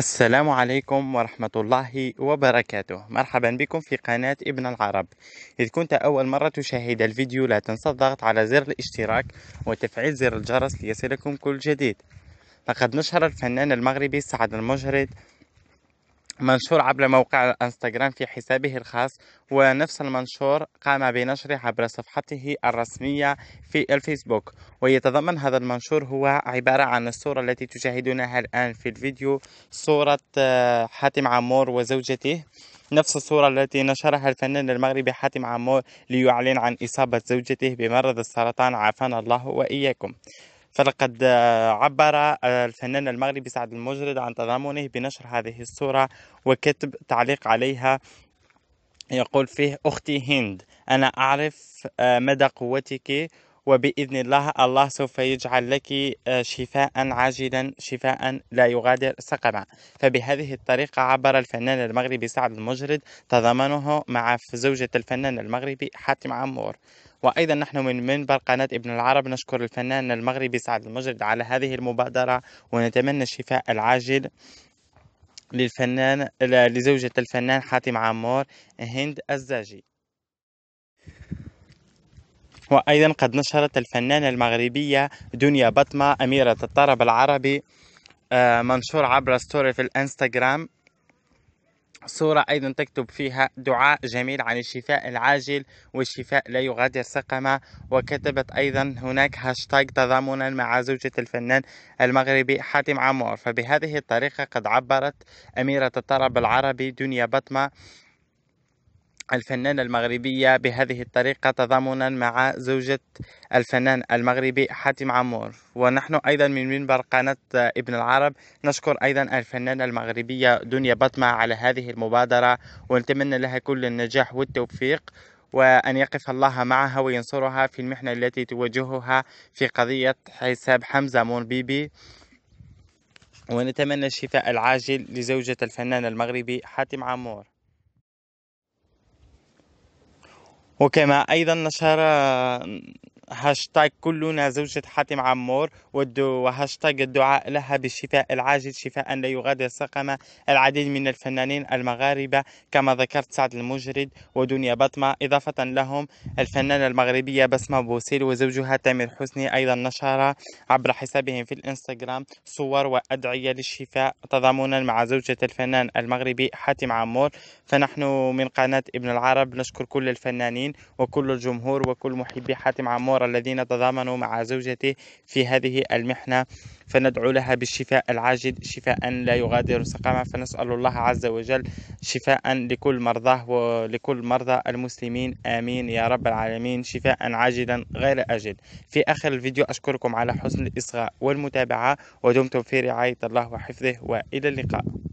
السلام عليكم ورحمة الله وبركاته مرحبا بكم في قناة ابن العرب إذا كنت أول مرة تشاهد الفيديو لا تنسى الضغط على زر الاشتراك وتفعيل زر الجرس ليصلكم كل جديد لقد نشر الفنان المغربي سعد المجرد منشور عبر موقع انستغرام في حسابه الخاص ونفس المنشور قام بنشره عبر صفحته الرسمية في الفيسبوك ويتضمن هذا المنشور هو عبارة عن الصورة التي تشاهدونها الآن في الفيديو صورة آه، حاتم عمور وزوجته نفس الصورة التي نشرها الفنان المغربي حاتم عمور ليعلن عن إصابة زوجته بمرض السرطان عافانا الله وإياكم فلقد آه، عبر آه، الفنان المغربي سعد المجرد عن تضامنه بنشر هذه الصورة وكتب تعليق عليها يقول فيه أختي هند أنا أعرف آه، مدى قوتك وبإذن الله الله سوف يجعل لك آه، شفاء عاجلا شفاء لا يغادر سقما فبهذه الطريقة عبر الفنان المغربي سعد المجرد تضامنه مع زوجة الفنان المغربي حاتم عمور وأيضا نحن من منبر قناة ابن العرب نشكر الفنان المغربي سعد المجرد على هذه المبادرة ونتمنى الشفاء العاجل للفنان لزوجة الفنان حاتم عمور هند الزاجي وأيضا قد نشرت الفنانة المغربية دنيا بطمة أميرة الطرب العربي آه، منشور عبر ستوري في الانستغرام صورة أيضا تكتب فيها دعاء جميل عن الشفاء العاجل والشفاء لا يغادر سقما وكتبت أيضا هناك هاشتاج تضامنا مع زوجة الفنان المغربي حاتم عمور فبهذه الطريقة قد عبرت أميرة الطرب العربي دنيا بطمة الفنانة المغربية بهذه الطريقة تضامنا مع زوجة الفنان المغربي حاتم عمور ونحن أيضا من منبر قناة ابن العرب نشكر أيضا الفنانة المغربية دنيا بطمة على هذه المبادرة ونتمنى لها كل النجاح والتوفيق وأن يقف الله معها وينصرها في المحنة التي تواجهها في قضية حساب حمزة مون بيبي ونتمنى الشفاء العاجل لزوجة الفنان المغربي حاتم عمور وكما أيضا نشر هاشتاج كلنا زوجة حاتم عمور وهاشتاج الدعاء لها بالشفاء العاجل شفاء لا يغادر سقما العديد من الفنانين المغاربة كما ذكرت سعد المجرد ودنيا بطمة إضافة لهم الفنانة المغربية بسمة بوسيل وزوجها تامر حسني أيضا نشر عبر حسابهم في الإنستغرام صور وأدعية للشفاء تضامنا مع زوجة الفنان المغربي حاتم عمور فنحن من قناة ابن العرب نشكر كل الفنانين وكل الجمهور وكل محبي حاتم عمور الأنصار الذين تضامنوا مع زوجته في هذه المحنة فندعو لها بالشفاء العاجل شفاء لا يغادر سقما فنسأل الله عز وجل شفاء لكل مرضاه ولكل مرضى المسلمين آمين يا رب العالمين شفاء عاجلا غير أجل في آخر الفيديو أشكركم على حسن الإصغاء والمتابعة ودمتم في رعاية الله وحفظه وإلى اللقاء